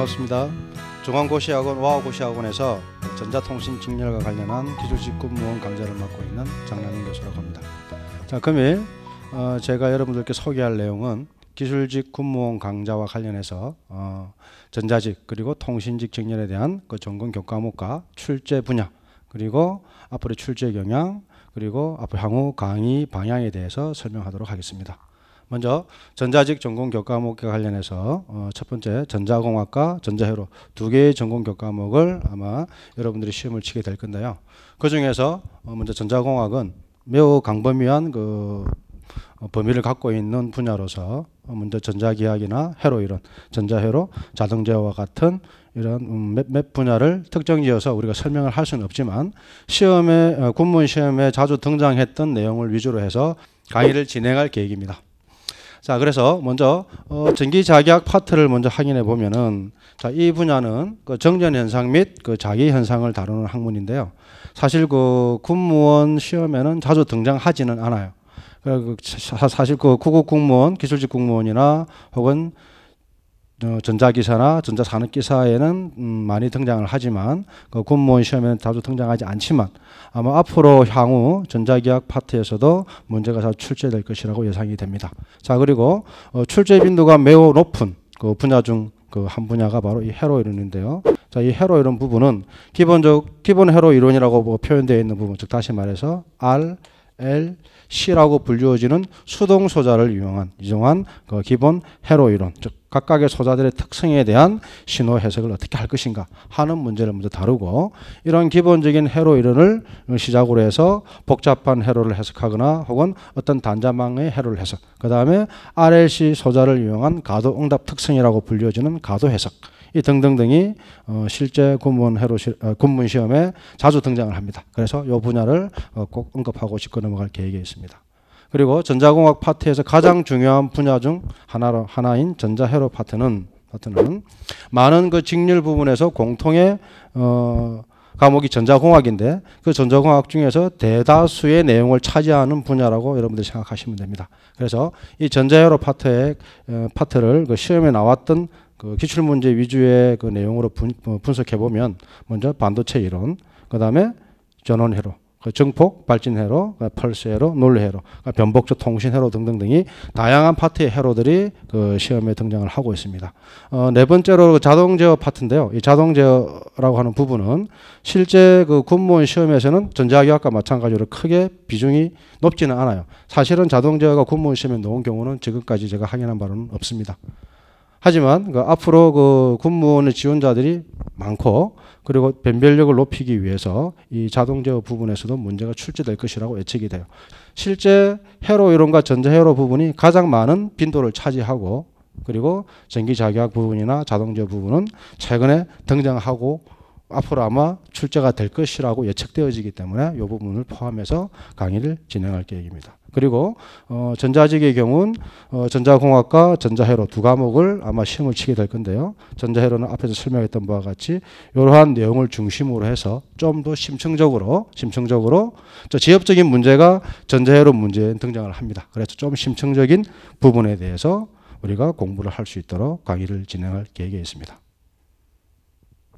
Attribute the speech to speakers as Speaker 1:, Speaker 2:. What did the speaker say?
Speaker 1: 반갑습니다. 중앙고시학원 와우고시학원에서 전자통신 직렬과 관련한 기술직 근무원 강좌를 맡고 있는 장남인 교수라고 합니다. 자 금일 어, 제가 여러분들께 소개할 내용은 기술직 군무원 강좌와 관련해서 어, 전자직 그리고 통신직 직렬에 대한 그 전공 교과목과 출제 분야 그리고 앞으로 출제 경향 그리고 앞으로 향후 강의 방향에 대해서 설명하도록 하겠습니다. 먼저 전자직 전공 교과목과 관련해서 어, 첫 번째 전자공학과 전자회로 두 개의 전공 교과목을 아마 여러분들이 시험을 치게 될 건데요. 그 중에서 어, 먼저 전자공학은 매우 강범위한 그 어, 범위를 갖고 있는 분야로서 먼저 전자기학이나 회로 이런 전자회로 자동제와 같은 이런 몇, 음, 몇 분야를 특정지어서 우리가 설명을 할 수는 없지만 시험에 군문 시험에 자주 등장했던 내용을 위주로 해서 강의를 진행할 계획입니다. 자, 그래서 먼저 어, 전기 자기학 파트를 먼저 확인해 보면은 자, 이 분야는 그 정전 현상 및 그 자기 현상을 다루는 학문인데요. 사실 그 군무원 시험에는 자주 등장하지는 않아요. 그 사실 그 구급 공무원, 기술직 공무원이나 혹은 어, 전자기사나 전자산업기사에는 음, 많이 등장을 하지만 그 군무원 시험에는 자주 등장하지 않지만 아마 앞으로 향후 전자기학 파트에서도 문제가 자 출제될 것이라고 예상이 됩니다. 자 그리고 어, 출제 빈도가 매우 높은 그 분야 중 그 한 분야가 바로 이 헤로이론인데요. 자, 이 헤로 이론 부분은 기본적 기본 헤로 이론이라고 뭐 표현되어 있는 부분, 즉 다시 말해서 R L, C라고 불리워지는 수동 소자를 이용한 이종한그 기본 해로 이론, 즉 각각의 소자들의 특성에 대한 신호 해석을 어떻게 할 것인가 하는 문제를 먼저 다루고 이런 기본적인 해로 이론을 시작으로 해서 복잡한 해로를 해석하거나 혹은 어떤 단자망의 해로를 해석, 그 다음에 RLC 소자를 이용한 가도 응답 특성이라고 불리워지는 가도 해석. 이 등등등이 어 실제 군문 해로 시, 어, 군문 시험에 자주 등장을 합니다. 그래서 이 분야를 어꼭 언급하고 싶고 넘어갈 계획이 있습니다. 그리고 전자공학 파트에서 가장 중요한 분야 중 하나로 하나인 전자회로 파트는 파트는 많은 그직렬 부분에서 공통의 어 과목이 전자공학인데 그 전자공학 중에서 대다수의 내용을 차지하는 분야라고 여러분들 생각하시면 됩니다. 그래서 이 전자회로 파트의 어, 파트를 그 시험에 나왔던 그 기출 문제 위주의 그 내용으로 분, 어, 분석해 보면 먼저 반도체 이론, 그다음에 전원 회로, 그증폭 발진 회로, 그 펄스 회로, 논리 회로, 그 그러니까 변복적 통신 회로 등등등이 다양한 파트의 회로들이 그 시험에 등장을 하고 있습니다. 어, 네 번째로 그 자동 제어 파트인데요. 이 자동 제어라고 하는 부분은 실제 그 군무원 시험에서는 전자학과 기 마찬가지로 크게 비중이 높지는 않아요. 사실은 자동 제어가 군무원 시험에 넣은 경우는 지금까지 제가 확인한 바는 없습니다. 하지만 그 앞으로 그 군무원의 지원자들이 많고 그리고 변별력을 높이기 위해서 이 자동 제어 부분에서도 문제가 출제될 것이라고 예측이 돼요. 실제 회로 이론과 전자 회로 부분이 가장 많은 빈도를 차지하고 그리고 전기 자격 부분이나 자동 제어 부분은 최근에 등장하고 앞으로 아마 출제가 될 것이라고 예측되어지기 때문에 이 부분을 포함해서 강의를 진행할 계획입니다. 그리고 어, 전자직의 경우는 어, 전자공학과 전자회로 두 과목을 아마 시험을 치게 될 건데요. 전자회로는 앞에서 설명했던 바와 같이 이러한 내용을 중심으로 해서 좀 더 심층적으로 심층적으로 저 지엽적인 문제가 전자회로 문제에 등장을 합니다. 그래서 좀 심층적인 부분에 대해서 우리가 공부를 할 수 있도록 강의를 진행할 계획에 있습니다.